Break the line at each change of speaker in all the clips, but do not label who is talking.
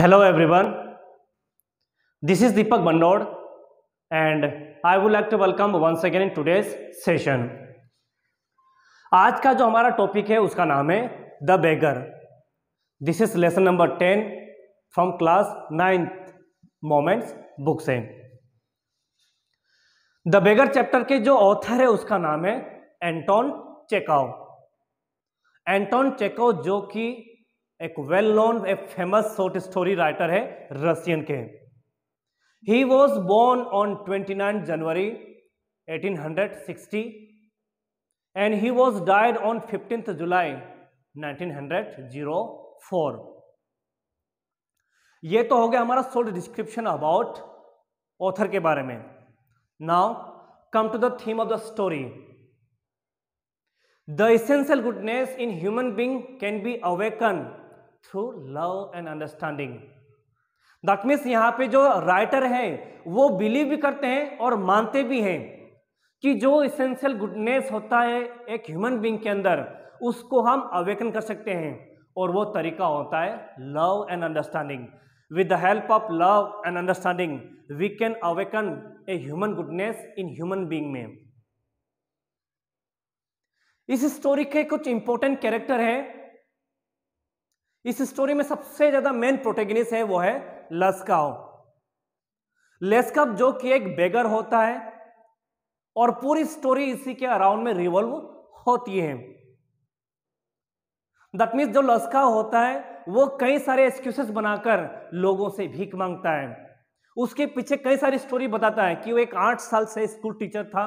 Hello everyone this is Deepak Bandod and I would like to welcome once again in today's session आज का जो हमारा topic है उसका नाम है the beggar this is lesson number ten from class ninth moments book से the beggar chapter के जो ऑथर है उसका नाम है एंटोन चेकाओ एंटोन चेकाओ जो कि एक वेल नोन एक फेमस शॉर्ट स्टोरी राइटर है रशियन के he was born on 29 January 1860 and he was died on fifteen July 1904 ये तो हो गया हमारा शॉर्ट डिस्क्रिप्शन अबाउट ऑथर के बारे में now come to the theme of the story the essential goodness in human being can be awaken through love and understanding that means यहाँ पे जो राइटर हैं वो बिलीव भी करते हैं और मानते भी हैं कि जो इसेंशियल गुडनेस होता है एक ह्यूमन बींग के अंदर उसको हम अवेकन कर सकते हैं और वो तरीका होता है love and understanding with the help of love and understanding we can awaken a human goodness in human being में इस स्टोरी के कुछ इंपॉर्टेंट कैरेक्टर हैं इस स्टोरी में सबसे ज्यादा मेन प्रोटेगनिस्ट है वो है लस्काव लेस्कव जो कि एक बेगर होता है और पूरी स्टोरी इसी के अराउंड में रिवॉल्व होती है दट मीन जो लस्काव होता है वो कई सारे एक्सक्यूसेस बनाकर लोगों से भीख मांगता है उसके पीछे कई सारी स्टोरी बताता है कि वो एक आठ साल से स्कूल टीचर था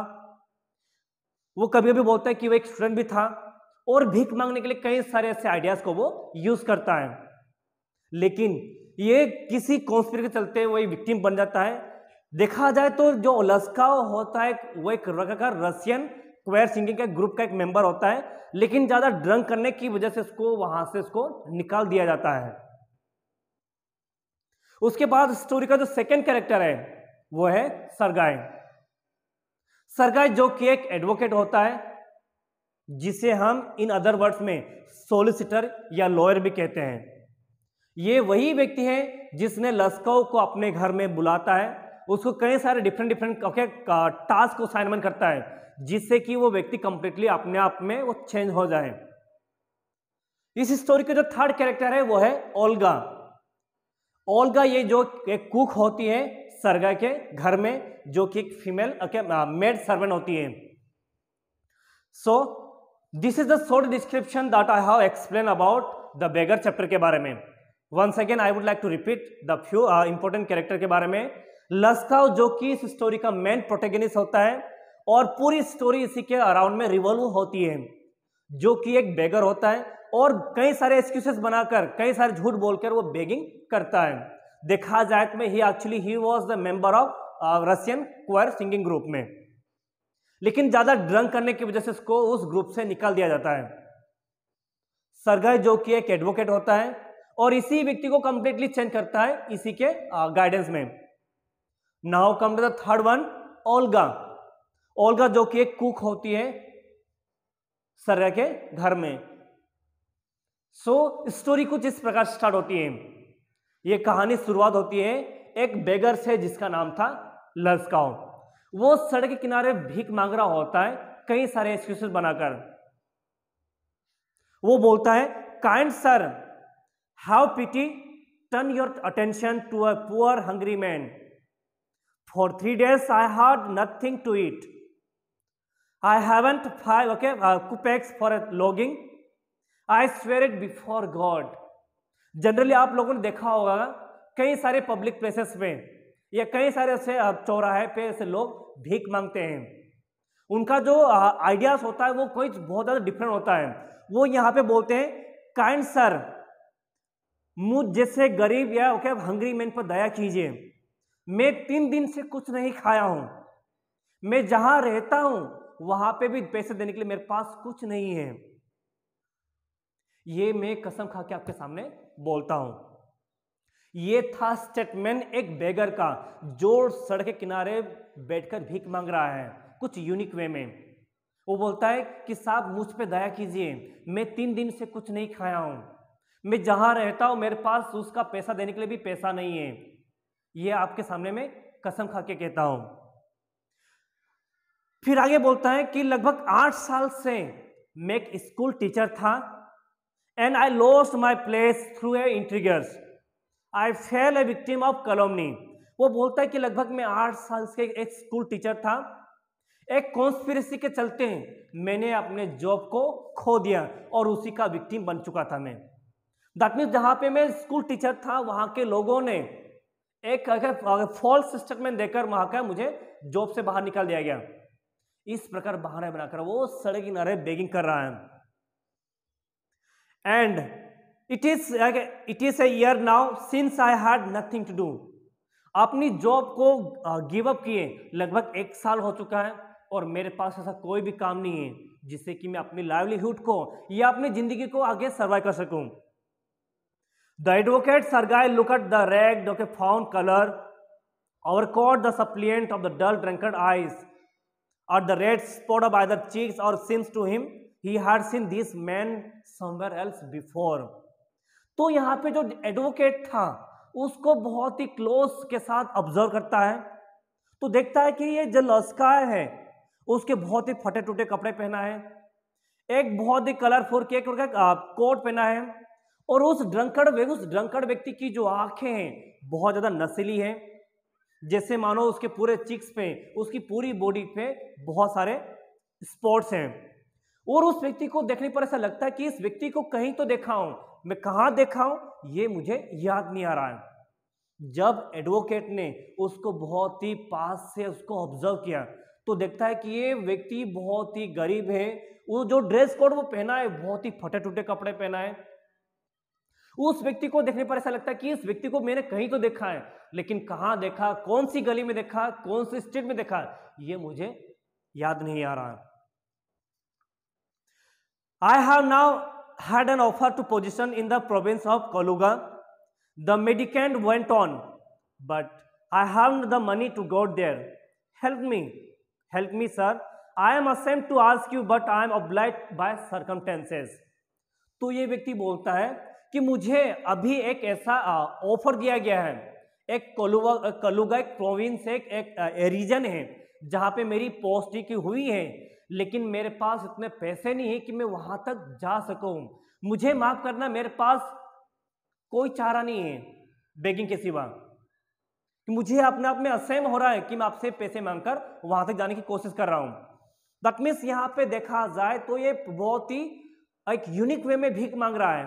वो कभी कभी बोलता है कि वो एक स्टूडेंट भी था और भीख मांगने के लिए कई सारे ऐसे आइडियाज को वो यूज करता है लेकिन ये किसी कॉन्स्पिर के चलते वही विक्टिम बन जाता है देखा जाए तो जो लस्का होता है वो एक रखकर रशियन क्वेर सिंगिंग के ग्रुप का एक मेंबर होता है लेकिन ज़्यादा ड्रंक करने की वजह से उसको वहां से उसको निकाल दिया जाता है उसके बाद स्टोरी का जो सेकेंड कैरेक्टर है वो है सरगाय सरगाय जो कि एक एडवोकेट होता है जिसे हम इन अदर वर्ड्स में सोलिसिटर या लॉयर भी कहते हैं ये वही व्यक्ति है जिसने लस्को को अपने घर में बुलाता है उसको कई सारे डिफरेंट डिफरेंट ओके टास्क को असाइनमेंट करता है जिससे कि वो व्यक्ति कंप्लीटली अपने आप में वो चेंज हो जाए इस स्टोरी का जो थर्ड कैरेक्टर है वो है ओल्गा ओल्गा ये जो एक कुक होती है सरगा के घर में जो कि एक फीमेल मेड सर्वेंट होती है so so, this is the short description that I have explain about the beggar chapter के बारे में once again I would like to repeat the few important character के बारे में लस्काव जो कि इस स्टोरी का मेन प्रोटेगनिस होता है और पूरी स्टोरी इसी के अराउंड में रिवॉल्व होती है जो कि एक बेगर होता है और कई सारे एक्सक्यूसेस बनाकर कई सारे झूठ बोलकर वो बेगिंग करता है देखा जाए तो uh, में ही actually he was the member of Russian choir singing group में लेकिन ज़्यादा ड्रंक करने की वजह से उसको उस ग्रुप से निकाल दिया जाता है सरगय जो कि एक एडवोकेट होता है और इसी व्यक्ति को कंप्लीटली चेंज करता है इसी के गाइडेंस में now come to third one Olga Olga जो कि एक कुक होती है सर्या के घर में सो so, स्टोरी कुछ इस प्रकार स्टार्ट होती है यह कहानी शुरुआत होती है एक बेगर से जिसका नाम था लस्काओ वो सड़क के किनारे भीख मांग रहा होता है कई सारे एक्सक्यूज बनाकर वो बोलता है kind sir have pity turn your attention to a poor hungry man for three days I had nothing to eat I haven't five okay kopecks for lodging I swear it before God generally आप लोगों ने देखा होगा कई सारे public places में या कई सारे ऐसे चौराहे पे ऐसे लोग भीख मांगते हैं उनका जो आइडियाज होता है वो कोई बहुत ज़्यादा डिफरेंट होता है वो यहाँ पे बोलते हैं काइंड सर मुझ जैसे गरीब या ओके हंग्री मैन पर दया कीजिए मैं तीन दिन से कुछ नहीं खाया हूं मैं जहां रहता हूं वहां पे भी पैसे देने के लिए मेरे पास कुछ नहीं है ये मैं कसम खा के आपके सामने बोलता हूं ये था स्टेटमेंट एक बेगर का जो सड़क के किनारे बैठकर भीख मांग रहा है कुछ यूनिक वे में वो बोलता है कि साहब मुझ पे दया कीजिए मैं तीन दिन से कुछ नहीं खाया हूं मैं जहां रहता हूं मेरे पास उसका पैसा देने के लिए भी पैसा नहीं है ये आपके सामने में कसम खा के कहता हूं फिर आगे बोलता है कि लगभग आठ साल से मैं एक स्कूल टीचर था and I lost my place through a intrigues I fell a victim of calumny वो बोलता है कि लगभग मैं आठ साल से एक स्कूल टीचर था एक कॉन्स्पिरसी के चलते मैंने अपने जॉब को खो दिया और उसी का विक्टिम बन चुका था मैं दैट मीन्स जहाँ पे मैं स्कूल टीचर था वहाँ के लोगों ने एक फॉल्स स्टेटमेंट देकर वहाँ का मुझे जॉब से बाहर निकाल दिया गया इस प्रकार बहाने बनाकर वो सड़क किनारे बेगिंग कर रहा है and it is it is a year now since I had nothing to do अपनी जॉब को गिव अप किए लगभग एक साल हो चुका है और मेरे पास ऐसा कोई भी काम नहीं है जिससे कि मैं अपनी लाइवलीहुड को या अपनी जिंदगी को आगे सर्वाइव कर सकूं the advocate Sergei look at the red dark fawn colour overcoat the suppliant of the dull drunkard eyes और the red spot of either cheeks और seems to him he had seen this man somewhere else before तो यहाँ पे जो advocate था उसको बहुत ही close के साथ ऑब्जर्व करता है तो देखता है कि ये जो लस्काय है उसके बहुत ही फटे टूटे कपड़े पहना है एक बहुत ही कलरफुल केक कोट पहना है और उस ड्रंकड़ उस ड्रंकड़ व्यक्ति की जो आंखें हैं बहुत ज़्यादा नसीली हैं जैसे मानो उसके पूरे चिक्स पे उसकी पूरी बॉडी पे बहुत सारे स्पॉट्स हैं और उस व्यक्ति को देखने पर ऐसा लगता है कि इस व्यक्ति को कहीं तो देखा हूं मैं कहा देखा हूं ये मुझे याद नहीं आ रहा है जब एडवोकेट ने उसको बहुत ही पास से उसको ऑब्जर्व किया तो देखता है कि ये व्यक्ति बहुत ही गरीब है वो जो ड्रेस कोड वो पहना है बहुत ही फटे टूटे कपड़े पहना है उस व्यक्ति को देखने पर ऐसा लगता है कि इस व्यक्ति को मैंने कहीं तो देखा है लेकिन कहां देखा कौन सी गली में देखा कौन सी स्ट्रीट में देखा ये मुझे याद नहीं आ रहा है I have now had an offer to position in the province of Kaluga. The mendicant went on, but I have not the money to go there. Help me. Help me, sir. I am ashamed to ask you, but I am obliged by circumstances. तो ये व्यक्ति बोलता है कि मुझे अभी एक ऐसा ऑफर दिया गया है एक कलुगा कलुगा एक प्रोविंस एक, एक, रीजन है जहाँ पे मेरी पोस्टिंग की हुई है लेकिन मेरे पास इतने पैसे नहीं है कि मैं वहां तक जा सकूं मुझे माफ करना मेरे पास कोई चारा नहीं है बेगिंग के सिवा कि मुझे अपने आप में असहम हो रहा है कि मैं आपसे पैसे मांगकर वहां तक जाने की कोशिश कर रहा हूं दट मीन्स यहाँ पे देखा जाए तो ये बहुत ही एक यूनिक वे में भीख मांग रहा है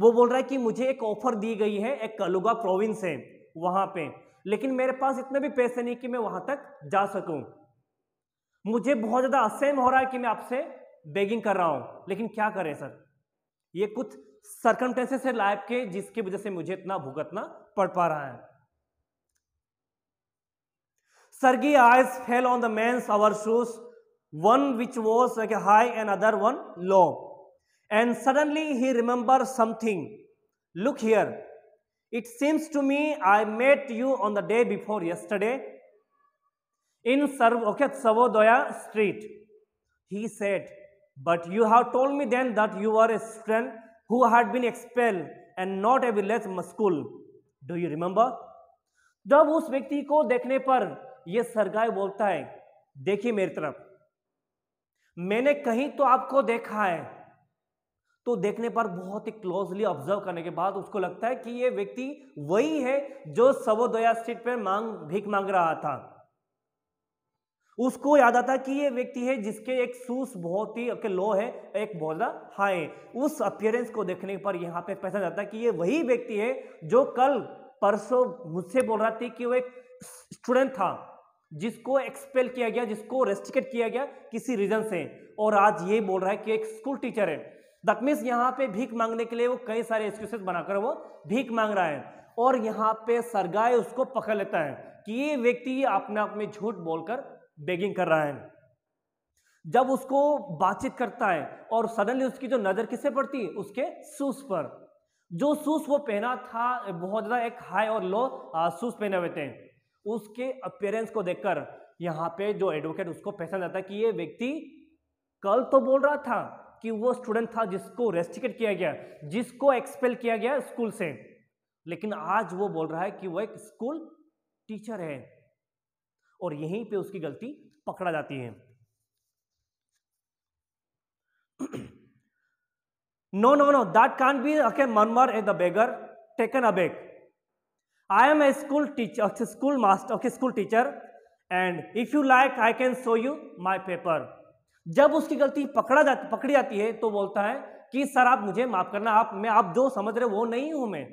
वो बोल रहा है कि मुझे एक ऑफर दी गई है एक कलुगा प्रोविंस है वहां पे लेकिन मेरे पास इतने भी पैसे नहीं कि मैं वहां तक जा सकूं मुझे बहुत ज़्यादा असहम हो रहा है कि मैं आपसे बेगिंग कर रहा हूं लेकिन क्या करें सर ये कुछ सर्कमटेंसेस है लाइफ के जिसकी वजह से मुझे इतना भुगतना पड़ पा रहा है Sergei eyes fell on the man our shoes one which was like high and other one low and suddenly he remember something look here it seems to me I met you on the day before yesterday in Sarv, okay, Savodoya Street. He said, But you have told me then that you were a student who had been expelled and not a village muscle. Do you remember? जब उस व्यक्ति को देखने पर यह सरगाय बोलता है देखिए मेरी तरफ मैंने कहीं तो आपको देखा है तो देखने पर बहुत ही क्लोजली ऑब्जर्व करने के बाद उसको लगता है कि यह व्यक्ति वही है जो सवोदया स्ट्रीट पर मांग भीख मांग रहा था उसको याद आता कि ये व्यक्ति है जिसके एक सूस बहुत ही के लो है एक बहुत ज़्यादा हाई है उस अपियरेंस को देखने पर यहाँ पे पहचान जाता है कि ये वही व्यक्ति है जो कल परसों मुझसे बोल रहा थी कि वो एक स्टूडेंट था जिसको एक्सपेल किया गया जिसको रेस्टिकेट किया गया किसी रीजन से और आज ये बोल रहा है कि एक स्कूल टीचर है दैट मीन्स यहाँ पे भीख मांगने के लिए वो कई सारे एक्सक्यूसेस बनाकर वो भीख मांग रहा है और यहाँ पे सरगाए उसको पकड़ लेता है कि ये व्यक्ति अपने आप में झूठ बोलकर बेगिंग कर रहा है जब उसको बातचीत करता है और सडनली उसकी जो नज़र किसे पड़ती है उसके सूस पर जो सूस वो पहना था बहुत ज़्यादा एक हाई और लो सूस पहने हुए थे उसके अपेयरेंस को देखकर यहाँ पे जो एडवोकेट उसको पहचान जाता है कि ये व्यक्ति कल तो बोल रहा था कि वो स्टूडेंट था जिसको रेस्टिकेट किया गया जिसको एक्सपेल किया गया स्कूल से लेकिन आज वो बोल रहा है कि वो एक स्कूल टीचर है और यहीं पे उसकी गलती पकड़ा जाती है no no no that can be अके मनमर a the beggar taken a beg I am a school teacher school master okay school teacher and if you like I can show you my paper जब उसकी गलती पकड़ा जाती पकड़ी जाती है तो बोलता है कि सर आप मुझे माफ करना आप मैं आप जो समझ रहे वो नहीं हूं मैं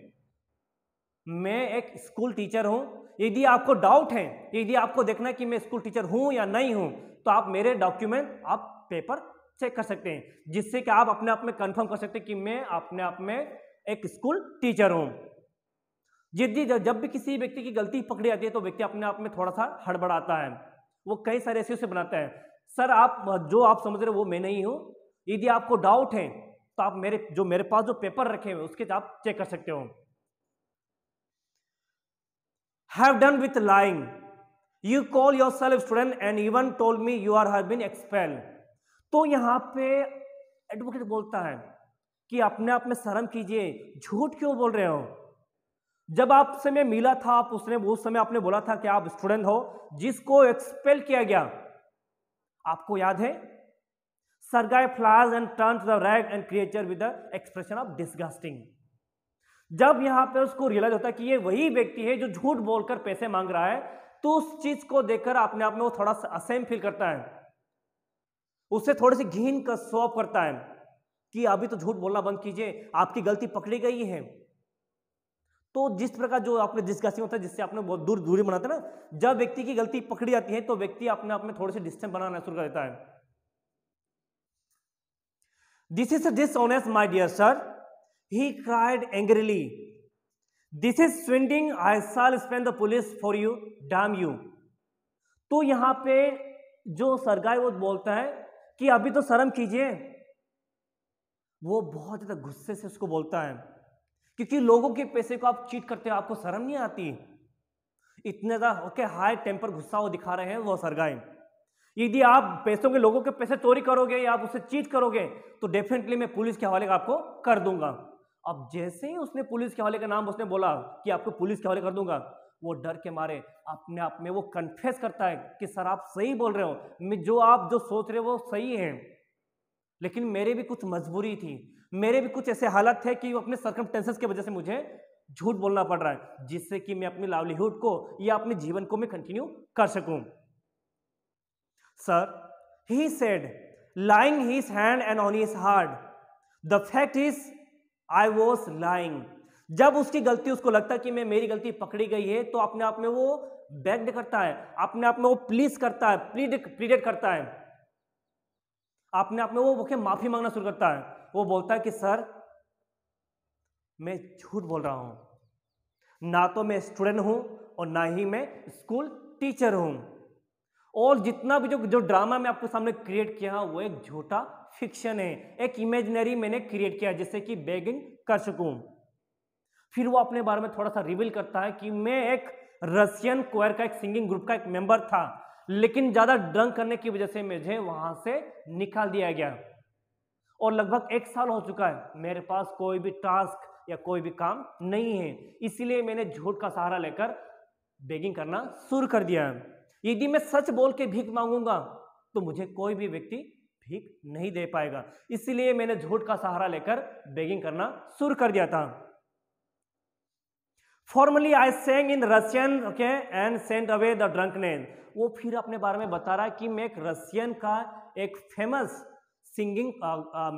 मैं एक स्कूल टीचर हूँ यदि आपको डाउट है यदि आपको देखना है कि मैं स्कूल टीचर हूँ या नहीं हूँ तो आप मेरे डॉक्यूमेंट आप पेपर चेक कर सकते हैं जिससे कि आप अपने आप में कंफर्म कर सकते हैं कि मैं अपने आप में एक स्कूल टीचर हूँ यदि जब भी किसी व्यक्ति की गलती पकड़ी जाती है तो व्यक्ति अपने आप में थोड़ा सा हड़बड़ाता है वो कई सारे ऐसे उसे बनाता है सर आप जो आप समझ रहे हो वो मैं नहीं हूँ यदि आपको डाउट है तो आप मेरे जो मेरे पास जो पेपर रखे हुए उसके आप चेक कर सकते हो have done with lying. You call yourself student and even told me you are have been expelled. तो यहां पे एडवोकेट बोलता है कि अपने आप में शर्म कीजिए झूठ क्यों बोल रहे हो जब आपसे मैं मिला था आप उसने उस समय आपने बोला था कि आप स्टूडेंट हो जिसको एक्सपेल किया गया आपको याद है Sergei flush and turn the rag and creature with the expression of disgusting जब यहां पे उसको रियलाइज होता है कि ये वही व्यक्ति है जो झूठ बोलकर पैसे मांग रहा है तो उस चीज को देखकर अपने आप में वो थोड़ा सा असेम फील करता है उससे थोड़ी सी घीन का स्वप करता है कि अभी तो झूठ बोलना बंद कीजिए आपकी गलती पकड़ी गई है तो जिस प्रकार जो आपने डिस्कसिंग होता है जिससे आपने बहुत दूर दूरी बनाते ना जब व्यक्ति की गलती पकड़ी जाती है तो व्यक्ति अपने आप में थोड़े से डिस्टेंस बनाना शुरू कर देता है this is this honest my dear sir He cried angrily, This is swindling, I shall spend the police for you, damn you. to yahan pe jo sargai wo bolta hai ki abhi to sharam kijiye वो बहुत ज़्यादा गुस्से से उसको बोलता है क्योंकि लोगों के पैसे को आप चीट करते हो आपको शर्म नहीं आती इतने ज़्यादा ओके हाई टेम्पर गुस्सा वो दिखा रहे हैं वो सरगाई यदि आप पैसों के लोगों के पैसे चोरी करोगे या आप उसे चीट करोगे तो डेफिनेटली मैं पुलिस के हवाले आपको कर दूंगा अब जैसे ही उसने पुलिस के हवाले का नाम उसने बोला कि आपको पुलिस के हवाले कर दूंगा वो डर के मारे अपने आप में वो कन्फेस करता है कि सर आप सही बोल रहे हो जो आप जो सोच रहे हो वो सही है लेकिन मेरे भी कुछ मजबूरी थी मेरे भी कुछ ऐसे हालत थे कि अपने सर्कमटेंसेस की वजह से मुझे झूठ बोलना पड़ रहा है जिससे कि मैं अपनी लाइवलीहुड को या अपने जीवन को मैं कंटिन्यू कर सकूं sir he said lying his hand and on his heart the fact is I was lying जब उसकी गलती उसको लगता है कि मैं मेरी गलती पकड़ी गई है तो अपने आप में वो बैग्ड करता है अपने आप में वो प्लीज करता है प्लीड प्लीडेट करता है अपने आप में वो मुख्य माफी मांगना शुरू करता है वो बोलता है कि सर मैं झूठ बोल रहा हूं ना तो मैं स्टूडेंट हूं और ना ही मैं स्कूल टीचर हूं और जितना भी जो जो ड्रामा मैं आपको सामने क्रिएट किया वो एक झूठा फिक्शन है एक इमेजनरी मैंने क्रिएट किया जिससे कि बेगिंग कर सकूं फिर वो अपने बारे में थोड़ा सा रिवील करता है कि मैं एक रशियन क्वायर का एक सिंगिंग ग्रुप का एक मेंबर था लेकिन ज्यादा ड्रंक करने की वजह से मुझे वहां से निकाल दिया गया और लगभग एक साल हो चुका है मेरे पास कोई भी टास्क या कोई भी काम नहीं है इसीलिए मैंने झूठ का सहारा लेकर बेगिंग करना शुरू कर दिया है यदि मैं सच बोल के भीख मांगूंगा तो मुझे कोई भी व्यक्ति भीख नहीं दे पाएगा इसलिए मैंने झूठ का सहारा लेकर बेगिंग करना शुरू कर दिया था formerly I sang in Russian okay and sent away the drunkenness वो फिर अपने बारे में बता रहा है कि मैं एक रशियन का एक फेमस सिंगिंग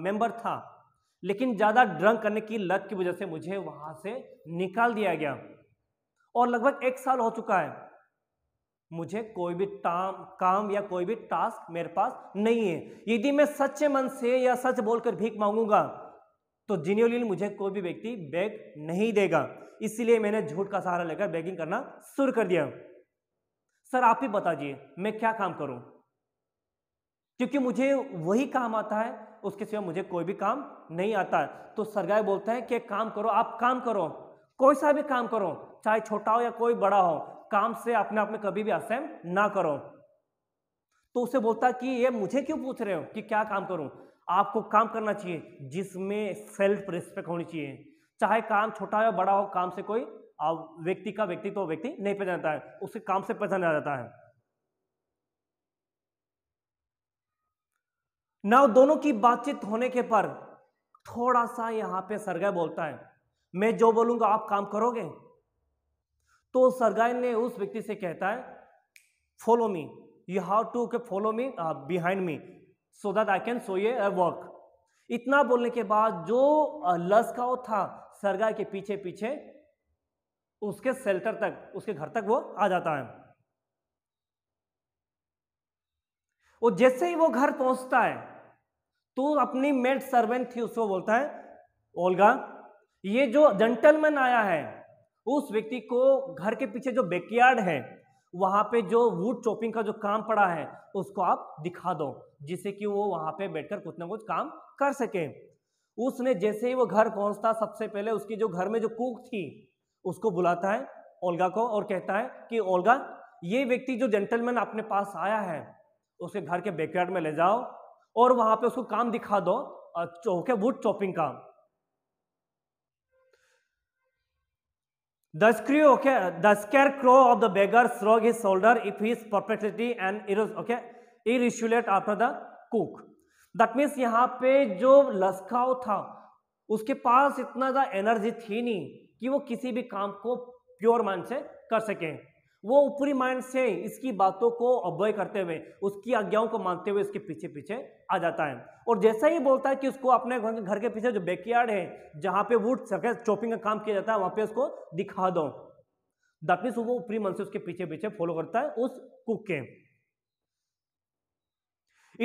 मेंबर था लेकिन ज़्यादा ड्रंक करने की लत की वजह से मुझे वहां से निकाल दिया गया और लगभग एक साल हो चुका है मुझे कोई भी ताम काम या कोई भी टास्क मेरे पास नहीं है यदि मैं सच्चे मन से या सच बोलकर भीख मांगूंगा तो जिन्योलिन मुझे कोई भी व्यक्ति बैग नहीं देगा इसलिए मैंने झूठ का सहारा लेकर बैगिंग करना शुरू कर दिया सर आप ही बता दिए मैं क्या काम करूं क्योंकि मुझे वही काम आता है उसके सिवा मुझे कोई भी काम नहीं आता तो सरगाय बोलते हैं कि काम करो आप काम करो कोई सा भी काम करो चाहे छोटा हो या कोई बड़ा हो काम से अपने आप में कभी भी असहम ना करो तो उसे बोलता कि ये मुझे क्यों पूछ रहे हो कि क्या काम करूं आपको काम करना चाहिए जिसमें सेल्फ रिस्पेक्ट होनी चाहिए चाहे काम छोटा हो बड़ा हो काम से कोई व्यक्ति का व्यक्ति तो व्यक्ति नहीं पहचानता है उसके काम से पहचाना जाता है ना दोनों की बातचीत होने के पर थोड़ा सा यहां पे सरगय बोलता है मैं जो बोलूंगा आप काम करोगे तो सरगाइन ने उस व्यक्ति से कहता है follow me you have to के follow me behind me so that I can show ये वर्क इतना बोलने के बाद जो uh, लस्काओ था सरगाई के पीछे पीछे उसके सेल्टर तक उसके घर तक वो आ जाता है वो जैसे ही वो घर पहुंचता है तो अपनी मेड सर्वेंट थी उसको बोलता है ओल्गा ये जो जेंटलमैन आया है उस व्यक्ति को घर के पीछे जो बैकयार्ड है वहाँ पे जो वुड चॉपिंग का जो काम पड़ा है उसको आप दिखा दो जिससे कि वो वहाँ पे बैठकर कुछ ना कुछ काम कर सके उसने जैसे ही वो घर पहुँचता सबसे पहले उसकी जो घर में जो कुक थी उसको बुलाता है ओल्गा को और कहता है कि ओल्गा ये व्यक्ति जो जेंटलमैन अपने पास आया है उसके घर के बेकयार्ड में ले जाओ और वहाँ पे उसको काम दिखा दो चौके वुड चॉपिंग का The screw, okay, the scarecrow of the beggar shrugged his shoulder if his perplexity and irres, okay, irresolute after the cook. That means यहाँ पे जो लस्काव था उसके पास इतना ज़्यादा एनर्जी थी नहीं कि वो किसी भी काम को प्योर मन से कर सकें वो ऊपरी माइंड से इसकी बातों को अवॉय करते हुए उसकी आज्ञाओं को मानते हुए इसके पीछे पीछे आ जाता है और जैसा ही बोलता है कि उसको अपने घर के पीछे जो बैकयार्ड है जहां पे वुड सके चॉपिंग का काम किया जाता है वहां पे उसको दिखा दो दैट मीन्स वो ऊपरी मन से उसके पीछे पीछे फॉलो करता है उस कुक के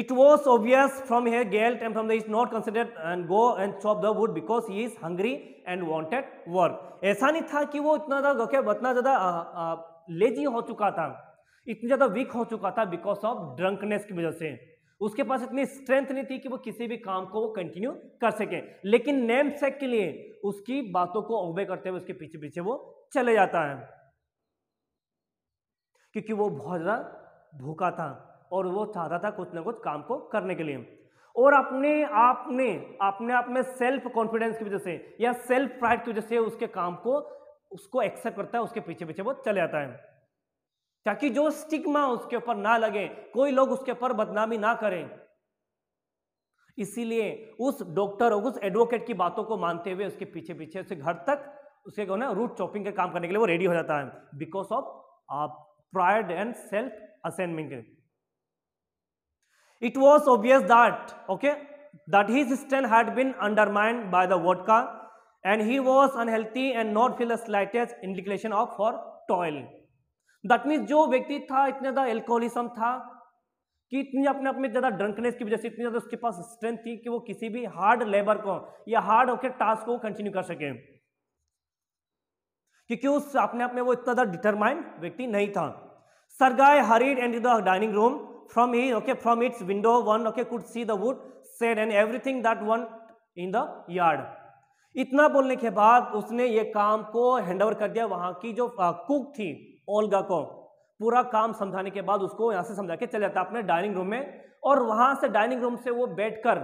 It was obvious from her guilt and from the is not considered and go and chop the wood because he is hungry and wanted work. ऐसा नहीं था कि वो इतना ज्यादा इतना ज्यादा लेजी हो चुका था इतनी ज़्यादा वीक हो चुका था बिकॉज ऑफ ड्रंकनेस की वजह से उसके पास इतनी स्ट्रेंथ नहीं थी कि वो किसी भी काम को वो कंटिन्यू कर सके लेकिन नेम सेक के लिए उसकी बातों को ओबे करते हुए उसके पीछे पीछे वो चले जाता है क्योंकि वो बहुत ज़्यादा भूखा था और वो चाहता था कुछ ना कुछ काम को करने के लिए और अपने आप ने अपने आप में सेल्फ कॉन्फिडेंस की वजह से या सेल्फ प्राइड की वजह से उसके काम को उसको एक्सेप्ट करता है उसके पीछे पीछे वो चले जाता है ताकि जो स्टिग्मा उसके ऊपर ना लगे कोई लोग उसके ऊपर बदनामी ना करें इसीलिए उस डॉक्टर और उस एडवोकेट की बातों को मानते हुए उसके पीछे पीछे उसके घर तक उसके ना रूट चॉपिंग के काम करने के लिए वो रेडी हो जाता है because of pride and self assignment it was obvious that okay that his stand had been undermined by the vodka and he was unhealthy and not feel the slightest indication of for toil that means जो व्यक्ति था इतना ज़्यादा alcoholism था कि इतनी अपने आप में ज़्यादा ड्रंकनेस की वजह से इतनी ज़्यादा उसके पास स्ट्रेंथ थी कि वो किसी भी हार्ड लेबर को या हार्ड ओके टास्क को कंटिन्यू कर सके क्योंकि उस अपने आप में वो इतना ज़्यादा डिटरमाइंड व्यक्ति नहीं था Sergei hurried and the dining room from he okay from its window one okay could see the wood shed and everything that one in the yard इतना बोलने के बाद उसने ये काम को हैंडओवर कर दिया वहां की जो कुक थी ओल्गा को पूरा काम समझाने के बाद उसको यहां से समझा के चले जाता अपने डाइनिंग रूम में और वहां से डाइनिंग रूम से वो बैठकर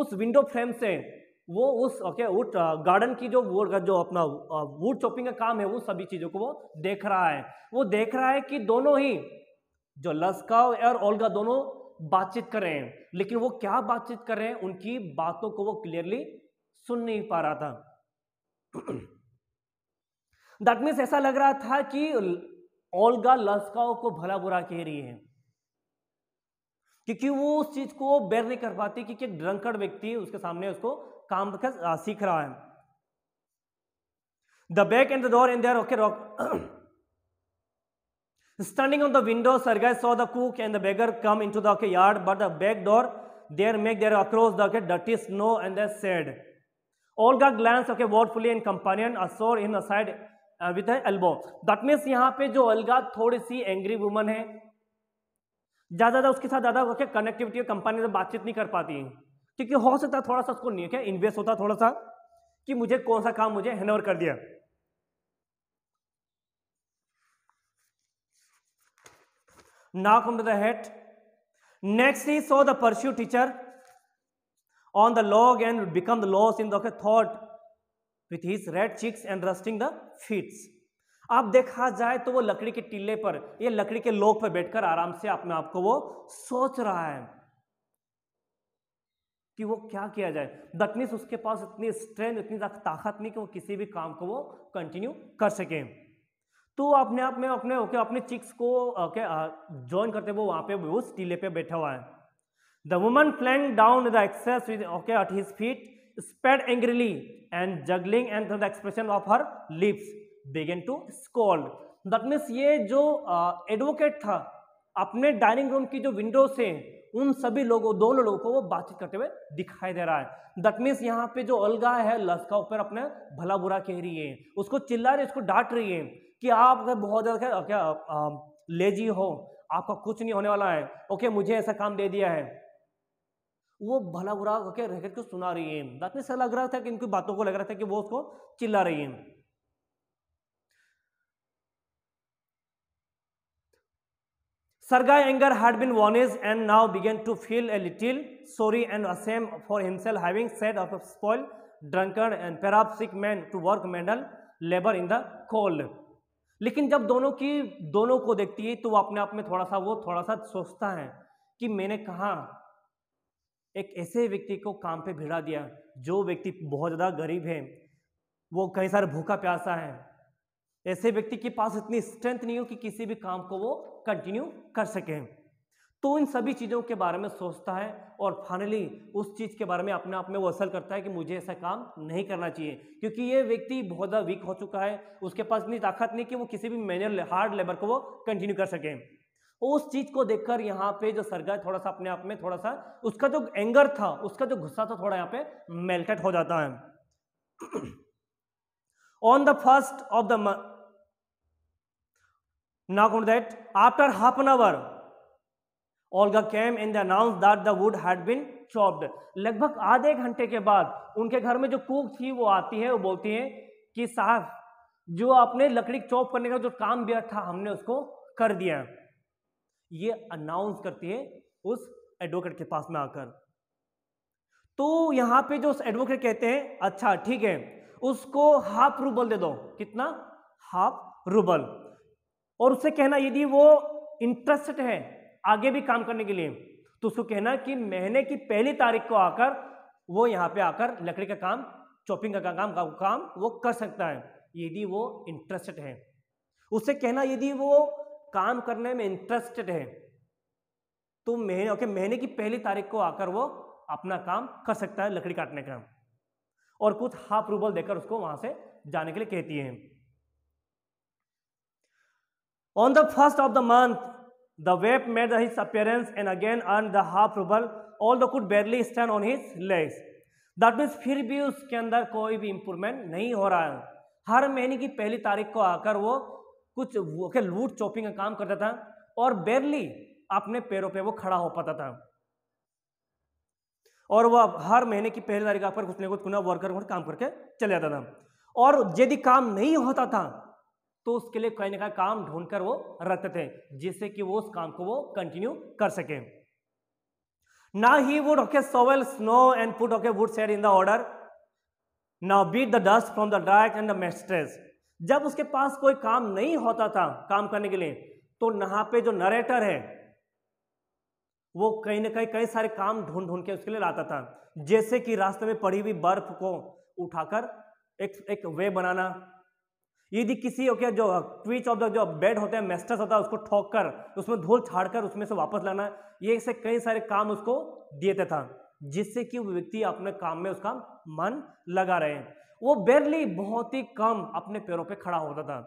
उस विंडो फ्रेम से वो उस ओके वुड गार्डन की जो वुड जो अपना वुड चॉपिंग का काम है वो सभी चीजों को वो देख रहा है वो देख रहा है कि दोनों ही जो लस्का और ओल्गा दोनों बातचीत कर रहे हैं लेकिन वो क्या बातचीत कर रहे हैं उनकी बातों को वो क्लियरली सुन नहीं पा रहा था दैट मीन्स ऐसा लग रहा था कि ओल्गा लस्काओ को भला बुरा कह रही है क्योंकि वो उस चीज को बेर नहीं कर पाती क्योंकि एक ड्रंकर्ड व्यक्ति उसके सामने उसको काम सीख रहा है the back and the door and there okay rock standing on the window Sergei saw the cook and the beggar come in to yard but the back door there make there across the डट is no and the said Olga glanced okay word and companion a sore in the side uh, with her elbow. That means यहाँ पे जो Olga थोड़ी सी angry woman है ज़्यादा ज़्यादा उसके साथ ज़्यादा okay connectivity और कंपनी से बातचीत नहीं कर पाती है क्योंकि हो सकता है थोड़ा सा उसको नहीं क्या invest होता थोड़ा सा कि मुझे कौन सा काम मुझे हैंड कर दिया now come to the head next he saw the pursuit teacher on the log and would become the lost in the okay, thought with his red cheeks and rusting the feet. आप देखा जाए तो वो लकड़ी के टिल्ले पर ये लकड़ी के लोक पर बैठकर आराम से अपने आप को वो सोच रहा है कि वो क्या किया जाए दटनीस उसके पास इतनी स्ट्रेंथ इतनी ताकत नहीं कि वो किसी भी काम को वो कंटिन्यू कर सके तो अपने आप में अपने ओके अपने चिक्स को ओके ज्वाइन करते वो वहां पे उस टीले पे बैठा हुआ है The woman flung down the excess with, okay, at his feet, spat angrily, and juggling and the expression of her lips began to scold. That means ये जो एडवोकेट था अपने डाइनिंग रूम की जो विंडो से उन सभी लोगों दोनों लोगों को वो बातचीत करते हुए दिखाई दे रहा है दैट मीन्स यहाँ पे जो अलगा है लस का ऊपर अपने भला बुरा कह रही है उसको चिल्ला रही है उसको डांट रही है कि आप बहुत ज़्यादा क्या लेजी हो आपका कुछ नहीं होने वाला है ओके मुझे ऐसा काम दे दिया है वो भला बुरा होकर रह करके सुना रही है रात में ऐसा लग रहा था कि इनकी बातों को लग रहा था कि वो उसको चिल्ला रही है Sergei anger had been vanished and now began to feel a little sorry and ashamed for himself having set up a spoiled, drunken and perhaps sick man to work manual labor in the cold. लेकिन जब दोनों की दोनों को देखती है तो वो अपने आप में थोड़ा सा वो थोड़ा सा सोचता है कि मैंने कहा एक ऐसे व्यक्ति को काम पे भिड़ा दिया जो व्यक्ति बहुत ज़्यादा गरीब है वो कई सारे भूखा प्यासा है ऐसे व्यक्ति के पास इतनी स्ट्रेंथ नहीं हो कि किसी भी काम को वो कंटिन्यू कर सके तो इन सभी चीज़ों के बारे में सोचता है और फाइनली उस चीज़ के बारे में अपने आप में वो असल करता है कि मुझे ऐसा काम नहीं करना चाहिए क्योंकि ये व्यक्ति बहुत ज़्यादा वीक हो चुका है उसके पास इतनी ताकत नहीं कि वो किसी भी मैनुअल हार्ड लेबर को वो कंटिन्यू कर सकें उस चीज को देखकर यहाँ पे जो सरगा थोड़ा सा अपने आप में थोड़ा सा उसका जो एंगर था उसका जो गुस्सा था थोड़ा यहाँ पे मेल्टेड हो जाता है on the first of the knock on that after half an hour came in the announce that the wood had been chopped लगभग आधे घंटे के बाद उनके घर में जो कुक थी वो आती है वो बोलती है कि साहब जो आपने लकड़ी चॉप करने का जो काम दिया था हमने उसको कर दिया है ये अनाउंस करती है उस एडवोकेट के पास में आकर तो यहां पे जो एडवोकेट कहते हैं अच्छा ठीक है उसको हाफ रूबल दे दो कितना हाफ रूबल और उससे कहना यदि वो इंटरेस्टेड है आगे भी काम करने के लिए तो उसको कहना कि महीने की पहली तारीख को आकर वो यहां पे आकर लकड़ी का काम चॉपिंग का काम का काम वो कर सकता है यदि वो इंटरेस्टेड है उससे कहना यदि वो काम करने में इंटरेस्टेड है तो महीने ओके महीने की पहली तारीख को आकर वो अपना काम कर सकता है लकड़ी काटने का और कुछ हाफ रूबल देकर उसको वहां से जाने के लिए कहती है on the first of the month the waif made his appearance and again earn the half rouble all the could barely stand on his legs that means फिर भी उसके अंदर कोई भी इंप्रूवमेंट नहीं हो रहा है हर महीने की पहली तारीख को आकर वो कुछ वो क्या लूट चॉपिंग का काम करता था और बेरली अपने पैरों पे वो खड़ा हो पाता था और वह हर महीने की पहली तारीख पर कुछ ना कुछ गुना वर्कर काम करके चले जाता था और यदि काम नहीं होता था तो उसके लिए कहीं ना कहीं काम ढूंढकर वो रखते थे जिससे कि वो उस काम को वो कंटिन्यू कर सके ना he would okay shovel snow and put okay wood set in the order now beat the dust from the drag and the mattress जब उसके पास कोई काम नहीं होता था काम करने के लिए तो नहा पे जो नरेटर है वो कहीं ना कहीं कई सारे काम ढूंढ ढूंढ के उसके लिए लाता था जैसे कि रास्ते में पड़ी हुई बर्फ को उठाकर एक एक वे बनाना यदि किसी ओके जो ट्विच ऑफ द जो बेड होता है मेस्टर्स होता है उसको ठोक कर उसमें धूल छाड़ कर उसमें से वापस लाना ये ऐसे कई सारे काम उसको देता था जिससे कि वो व्यक्ति अपने काम में उसका मन लगा रहे हैं वो बेरली बहुत ही कम अपने पैरों पे खड़ा होता था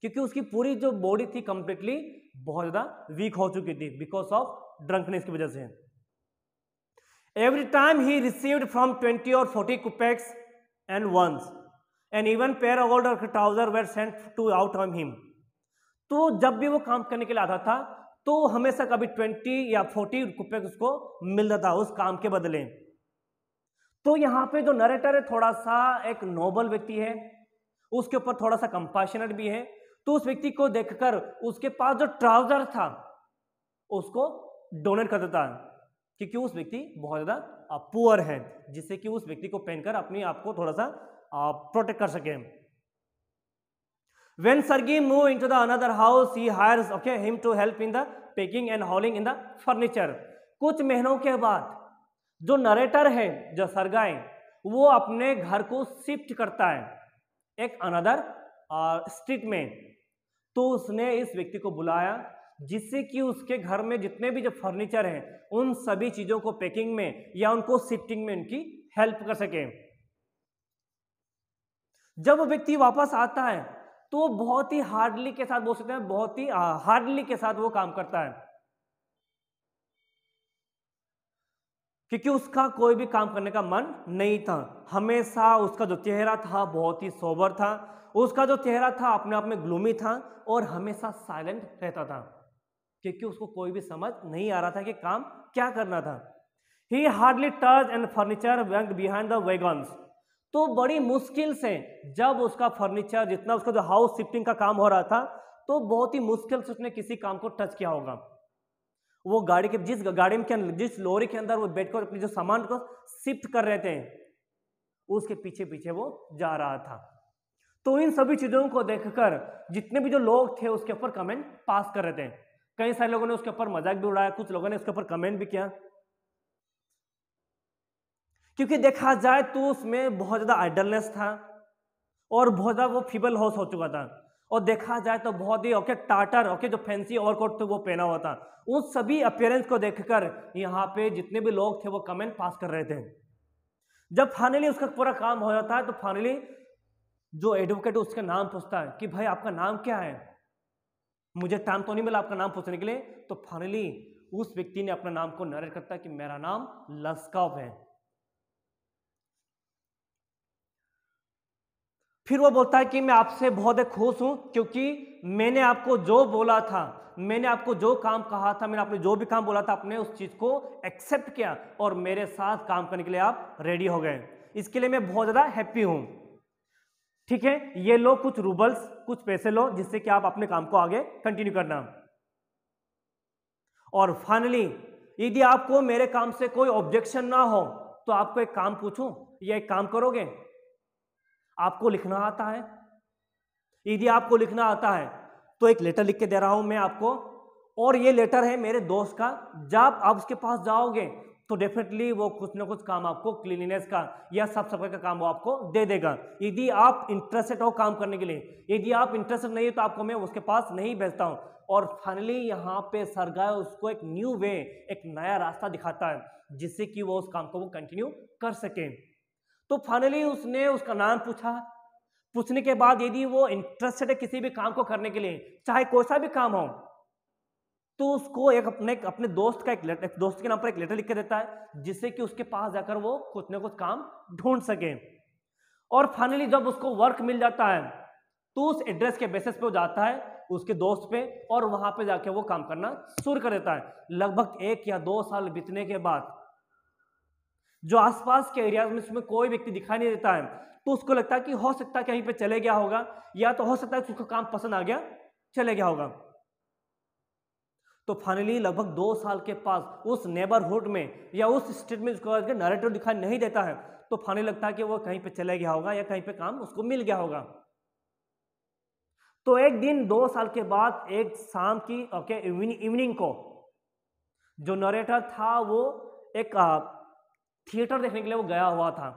क्योंकि उसकी पूरी जो बॉडी थी कंप्लीटली बहुत ज़्यादा वीक हो चुकी थी बिकॉज ऑफ ड्रंकनेस की वजह से every time he received from twenty or forty कुपैक्स and once and even pair of old trouser were sent to out from तो जब भी वो काम करने के लिए आता था तो हमेशा कभी ट्वेंटी या फोर्टी रुपये उसको मिलता था उस काम के बदले तो यहाँ पे जो नरेटर है थोड़ा सा एक नोबल व्यक्ति है उसके ऊपर थोड़ा सा कंपाशनेट भी है तो उस व्यक्ति को देखकर उसके पास जो ट्राउजर था उसको डोनेट कर देता है क्योंकि उस व्यक्ति बहुत ज़्यादा पुअर है जिससे कि उस व्यक्ति को पहनकर अपने आप को थोड़ा सा प्रोटेक्ट कर सके when Sergei move into the another house he hires okay him to help in the packing and hauling in the furniture कुछ महीनों के बाद जो नरेटर है जो सरगाए वो अपने घर को शिफ्ट करता है एक अनदर स्ट्रीट में तो उसने इस व्यक्ति को बुलाया जिससे कि उसके घर में जितने भी जो फर्नीचर हैं उन सभी चीज़ों को पैकिंग में या उनको शिफ्टिंग में उनकी हेल्प कर सके जब वो व्यक्ति वापस आता है तो बहुत ही हार्डली के साथ बोल सकते हैं बहुत ही हार्डली के साथ वो काम करता है क्योंकि उसका कोई भी काम करने का मन नहीं था हमेशा उसका जो चेहरा था बहुत ही सोबर था उसका जो चेहरा था अपने आप में ग्लूमी था और हमेशा साइलेंट रहता था क्योंकि उसको कोई भी समझ नहीं आ रहा था कि काम क्या करना था he hardly touch and furniture वेंग बिहाइंड द वेगन्स तो बड़ी मुश्किल से जब उसका फर्नीचर जितना उसका जो हाउस शिफ्टिंग का काम हो रहा था तो बहुत ही मुश्किल से उसने किसी काम को टच किया होगा वो गाड़ी के जिस गाड़ी में के जिस लोरी के अंदर वो बैठकर अपने जो सामान को शिफ्ट कर रहे थे उसके पीछे पीछे वो जा रहा था तो इन सभी चीजों को देखकर जितने भी जो लोग थे उसके ऊपर कमेंट पास कर रहे थे कई सारे लोगों ने उसके ऊपर मजाक भी उड़ाया कुछ लोगों ने उसके ऊपर कमेंट भी किया क्योंकि देखा जाए तो उसमें बहुत ज्यादा आइडलनेस था और बहुत ज्यादा वो फीबल हाउस हो चुका था और देखा जाए तो बहुत ही ओके टाटर ओके जो फैंसी और कोट थे वो पहना हुआ था उन सभी अपियरेंस को देखकर यहाँ पे जितने भी लोग थे वो कमेंट पास कर रहे थे जब फाइनली उसका पूरा काम हो जाता है तो फाइनली जो एडवोकेट उसका नाम पूछता है कि भाई आपका नाम क्या है मुझे टाइम तो नहीं मिला आपका नाम पूछने के लिए तो फाइनली उस व्यक्ति ने अपना नाम को नरेट करता कि मेरा नाम लस्काव है फिर वो बोलता है कि मैं आपसे बहुत खुश हूँ क्योंकि मैंने आपको जो बोला था मैंने आपको जो काम कहा था मैंने आपने जो भी काम बोला था आपने उस चीज़ को एक्सेप्ट किया और मेरे साथ काम करने के लिए आप रेडी हो गए इसके लिए मैं बहुत ज़्यादा हैप्पी हूँ ठीक है ये लो कुछ रूबल्स कुछ पैसे लो जिससे कि आप अपने काम को आगे कंटिन्यू करना और फाइनली यदि आपको मेरे काम से कोई ऑब्जेक्शन ना हो तो आपको एक काम पूछूं या एक काम करोगे आपको लिखना आता है यदि आपको लिखना आता है तो एक लेटर लिख के दे रहा हूं मैं आपको और ये लेटर है मेरे दोस्त का जब आप उसके पास जाओगे तो डेफिनेटली वो कुछ ना कुछ काम आपको क्लीनिनेस का या साफ सफाई का काम वो आपको दे देगा यदि आप इंटरेस्टेड हो काम करने के लिए यदि आप इंटरेस्टेड नहीं हो तो आपको मैं उसके पास नहीं भेजता हूँ और फाइनली यहाँ पे सरगाय उसको एक न्यू वे एक नया रास्ता दिखाता है जिससे कि वो उस काम को वो कंटिन्यू कर सकें तो फाइनली उसने उसका नाम पूछा पूछने के बाद यदि वो इंटरेस्टेड है किसी भी काम को करने के लिए चाहे कोई सा भी काम हो तो उसको एक अपने अपने दोस्त का एक, लेटर, एक दोस्त के नाम पर एक लेटर लिख के देता है जिससे कि उसके पास जाकर वो कुछ ना कुछ काम ढूंढ सके और फाइनली जब उसको वर्क मिल जाता है तो उस एड्रेस के बेसिस पे वो जाता है उसके दोस्त पे और वहां पे जाके वो काम करना शुरू कर देता है लगभग एक या दो साल बीतने के बाद जो आसपास के एरियाज में उसमें कोई व्यक्ति दिखाई नहीं देता है तो उसको लगता है कि हो सकता है कहीं पे चले गया होगा या तो हो सकता है उसको काम पसंद आ गया चले गया होगा तो फाइनली लगभग दो साल के पास उस नेबरहुड में या उस स्टेट में उसको नरेटर दिखाई नहीं देता है तो फाइनली लगता है कि वो कहीं पे चले गया होगा या कहीं पे काम उसको मिल गया होगा तो एक दिन दो साल के बाद एक शाम की ओके इवनिंग को जो नरेटर था वो एक थिएटर देखने के लिए वो गया हुआ था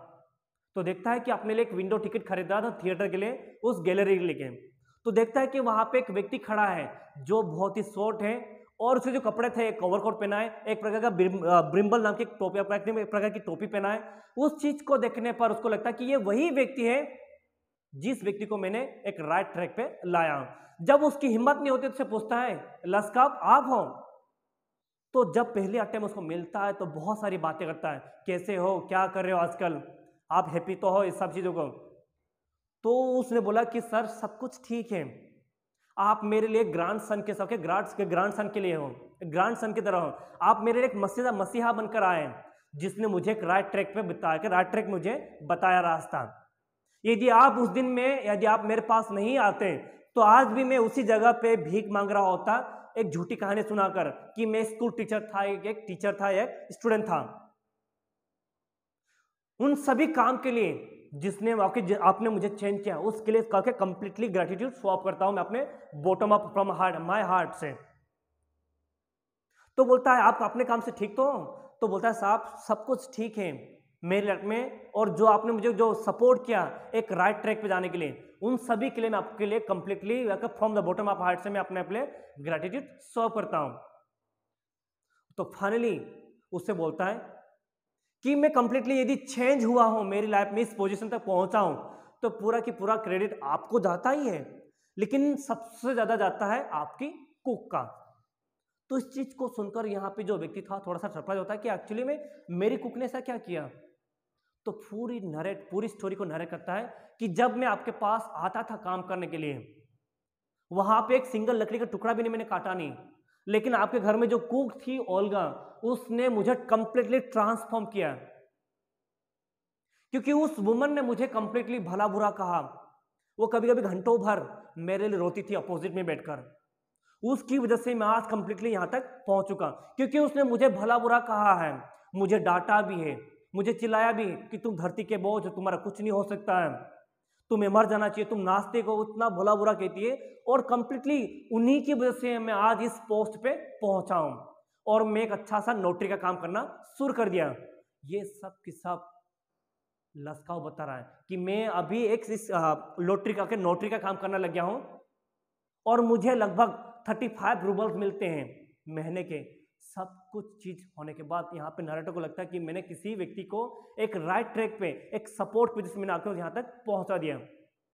तो देखता है कि अपने लिए एक विंडो टिकट खरीदा था थिएटर के लिए उस गैलरी के लिए तो देखता है कि वहां पे एक व्यक्ति खड़ा है जो बहुत ही शॉर्ट है और उसके जो कपड़े थे एक ओवर कोट पहना है एक प्रकार का ब्रिम्बल नाम की टोपी एक प्रकार की टोपी पहना है उस चीज को देखने पर उसको लगता है कि ये वही व्यक्ति है जिस व्यक्ति को मैंने एक राइट ट्रैक पे लाया जब उसकी हिम्मत नहीं होती तो उससे पूछता है लस्का आप हो तो जब पहले अट्टे उसको मिलता है तो बहुत सारी बातें करता है कैसे हो क्या कर रहे हो आजकल आप हैप्पी तो हो इस सब चीज़ों को तो उसने बोला कि सर सब कुछ ठीक है आप मेरे लिए ग्रांड सन के सबके ग्रांड के ग्रांड सन के लिए हो ग्रांड सन की तरह हो आप मेरे लिए एक मसीहा मसीहा बनकर आए जिसने मुझे एक राइट ट्रैक पे बताया कि राइट ट्रैक मुझे बताया रास्ता यदि आप उस दिन में यदि आप मेरे पास नहीं आते तो आज भी मैं उसी जगह पे भीख मांग रहा होता एक झूठी कहानी सुनाकर कि मैं स्कूल टीचर था एक, एक टीचर था एक स्टूडेंट था उन सभी काम के लिए जिसने वाकई आपने मुझे चेंज किया उसके लिए करके कंप्लीटली ग्रेटिट्यूड स्वॉप करता हूं मैं अपने bottom up from heart my heart से तो बोलता है आप अपने काम से ठीक तो तो बोलता है साहब सब कुछ ठीक है मेरे लड़क में और जो आपने मुझे जो सपोर्ट किया एक राइट ट्रैक पे जाने के लिए उन सभी के लिए मैं आपके लिए completely from the bottom of heart से मैं अपने अपने ग्रेटिट्यूड सर्व करता हूं तो फाइनली उससे बोलता है कि मैं कंप्लीटली यदि चेंज हुआ हूं मेरी लाइफ में इस पोजिशन तक पहुंचा हूं तो पूरा की पूरा क्रेडिट आपको जाता ही है लेकिन सबसे ज्यादा जाता है आपकी कुक का तो इस चीज को सुनकर यहाँ पे जो व्यक्ति था थोड़ा सा सरप्राइज होता है कि एक्चुअली में मेरी कुक ने ऐसा क्या किया तो पूरी नरेट पूरी स्टोरी को नरेट करता है कि जब मैं आपके पास आता था काम करने के लिए वहां पे एक सिंगल लकड़ी का टुकड़ा भी नहीं मैंने काटा नहीं लेकिन आपके घर में जो कुक थी ओलगा उसने मुझे कंप्लीटली ट्रांसफॉर्म किया क्योंकि उस वुमन ने मुझे कंप्लीटली भला बुरा कहा वो कभी कभी घंटों भर मेरे लिए रोती थी अपोजिट में बैठकर उसकी वजह से मैं आज कंप्लीटली यहां तक पहुंच चुका क्योंकि उसने मुझे भला बुरा कहा है मुझे डाटा भी है मुझे चिल्लाया भी कि तुम धरती के बोझ हो तुम्हारा कुछ नहीं हो सकता है तुम्हें मर जाना चाहिए तुम नाश्ते को उतना भला बुरा कहती है और कंप्लीटली उन्हीं की वजह से मैं आज इस पोस्ट पे पहुंचा हूं और मैं एक अच्छा सा नोटरी का काम करना शुरू कर दिया ये सब की सब लस्काव बता रहा है कि मैं अभी एक लोटरी का नोटरी का काम करना लग गया हूं और मुझे लगभग थर्टी फाइव रूबल्स मिलते हैं महीने के सब कुछ चीज होने के बाद यहाँ पे नरेटर को लगता है कि मैंने किसी व्यक्ति को एक राइट ट्रैक पे एक सपोर्ट पे जिसमें आकर यहाँ तक पहुंचा दिया